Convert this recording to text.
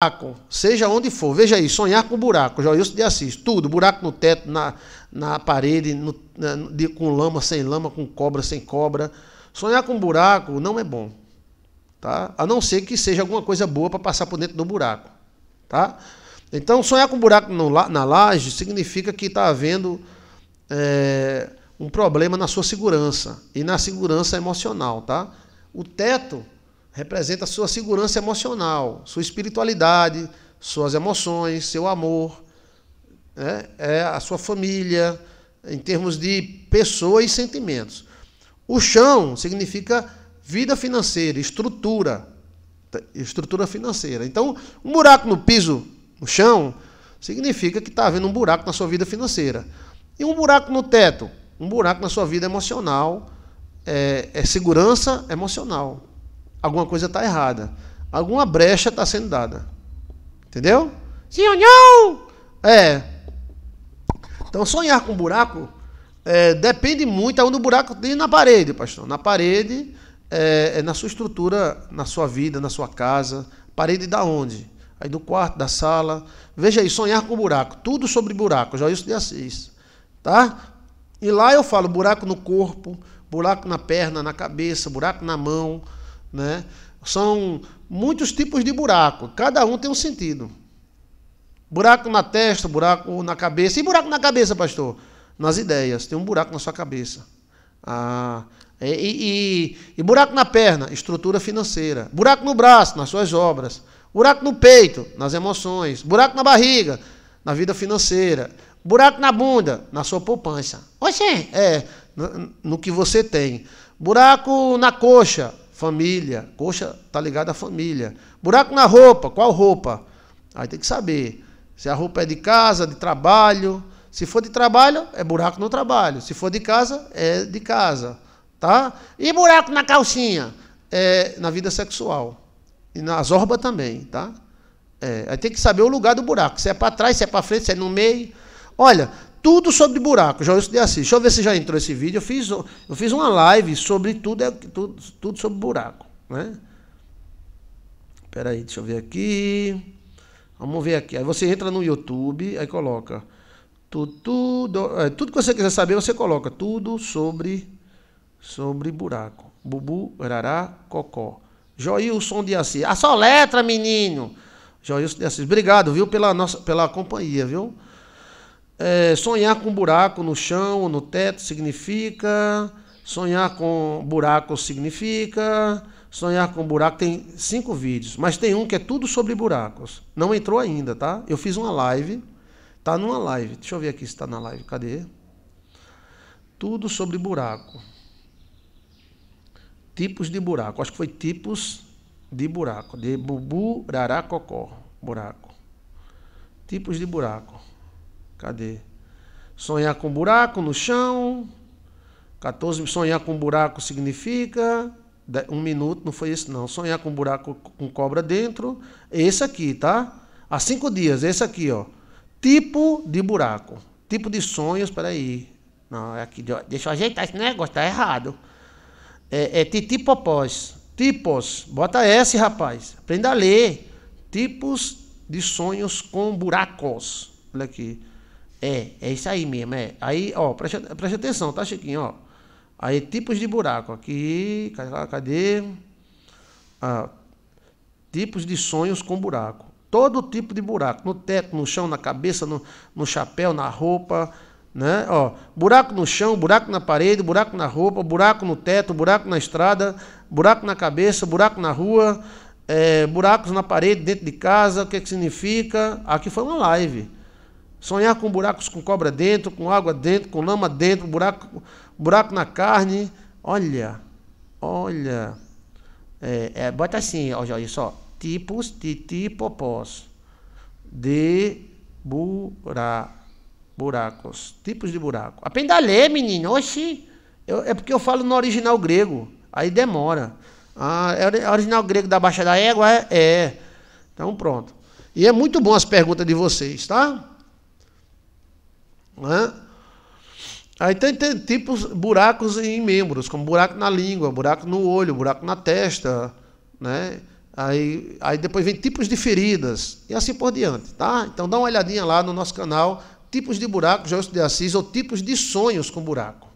buraco, seja onde for. Veja aí, sonhar com buraco. Joilson de Assis, tudo, buraco no teto, na, na parede, no, na, de, com lama, sem lama, com cobra, sem cobra. Sonhar com buraco não é bom, tá? A não ser que seja alguma coisa boa para passar por dentro do buraco, tá? Então, sonhar com buraco no, na laje significa que está havendo é, um problema na sua segurança e na segurança emocional, tá? O teto representa a sua segurança emocional, sua espiritualidade, suas emoções, seu amor, né? é a sua família, em termos de pessoa e sentimentos. O chão significa vida financeira, estrutura, tá, estrutura financeira. Então, um buraco no piso, no chão, significa que está havendo um buraco na sua vida financeira. E um buraco no teto, um buraco na sua vida emocional, é, é segurança emocional, alguma coisa está errada. Alguma brecha está sendo dada. Entendeu? Sim ou não? É. Então, sonhar com buraco é, depende muito aonde é o buraco tem na parede, pastor. Na parede, é, é na sua estrutura, na sua vida, na sua casa. Parede da onde? Aí do quarto, da sala. Veja aí, sonhar com buraco. Tudo sobre buraco. Já isso de Assis. Tá? E lá eu falo buraco no corpo, buraco na perna, na cabeça, buraco na mão, né? São muitos tipos de buraco, cada um tem um sentido. Buraco na testa, buraco na cabeça. E buraco na cabeça, pastor? Nas ideias. Tem um buraco na sua cabeça. Ah, e, e, e, buraco na perna, estrutura financeira. Buraco no braço, nas suas obras. Buraco no peito, nas emoções. Buraco na barriga, na vida financeira. Buraco na bunda, na sua poupança. Oxê, é, no, no que você tem. Buraco na coxa, Família, coxa está ligada à família. Buraco na roupa, qual roupa? Aí tem que saber se a roupa é de casa, de trabalho. Se for de trabalho, é buraco no trabalho. Se for de casa, é de casa. Tá? E buraco na calcinha? É na vida sexual. E nas orbas também, tá? É, aí tem que saber o lugar do buraco. Se é para trás, se é para frente, se é no meio. Olha, tudo sobre buraco. João de Assis. Deixa eu ver se já entrou esse vídeo. Eu fiz, eu fiz uma live sobre tudo, é, tudo, tudo sobre buraco. Né? pera aí, deixa eu ver aqui. Vamos ver aqui. Aí você entra no YouTube, aí coloca tudo, tudo, é, tudo que você quiser saber, você coloca tudo sobre sobre buraco. Bubu, rará, cocó. Joilson de Assis. Ah, só letra, menino. Joilson de Assis. Obrigado, viu, pela nossa pela companhia, viu? É, sonhar com buraco no chão, no teto, significa. Sonhar com buraco significa. Sonhar com buraco tem cinco vídeos, mas tem um que é tudo sobre buracos. Não entrou ainda, tá? Eu fiz uma live. Tá numa live. Deixa eu ver aqui se tá na live. Cadê? Tudo sobre buraco. Tipos de buraco. Acho que foi tipos de buraco. De bubu, raracocó. Buraco. Tipos de buraco. Cadê? Sonhar com buraco no chão. 14. Sonhar com buraco significa. Um minuto, não foi isso, não. Sonhar com buraco com cobra dentro. Esse aqui, tá? Há cinco dias, esse aqui, ó. Tipo de buraco. Tipo de sonhos, aí. Não, é aqui. Deixa eu ajeitar esse negócio, tá errado. É, é titipopós. Tipos. Bota S, rapaz. Aprenda a ler. Tipos de sonhos com buracos. Olha aqui. É, é isso aí mesmo, é. Aí, ó, preste, preste atenção, tá, Chiquinho, ó. Aí, tipos de buraco. Aqui, cadê? Ah, tipos de sonhos com buraco. Todo tipo de buraco. No teto, no chão, na cabeça, no, no chapéu, na roupa, né? Ó, buraco no chão, buraco na parede, buraco na roupa, buraco no teto, buraco na estrada, buraco na cabeça, buraco na rua, é, buracos na parede, dentro de casa, o que, é que significa? Aqui foi uma live. Sonhar com buracos com cobra dentro, com água dentro, com lama dentro, buraco, buraco na carne. Olha, olha. É, é, bota assim, olha, isso. Tipos de tipopós. De bura, buracos. Tipos de buraco. Aprenda a ler, menino. Oxi. Eu, é porque eu falo no original grego. Aí demora. Ah, é original grego da Baixa da Égua? É. é. Então pronto. E é muito bom as perguntas de vocês, tá? Né? Aí tem, tem tipos, buracos em membros, como buraco na língua, buraco no olho, buraco na testa, né? Aí, aí depois vem tipos de feridas e assim por diante, tá? Então dá uma olhadinha lá no nosso canal, tipos de buracos, Joyce de Assis, ou tipos de sonhos com buraco.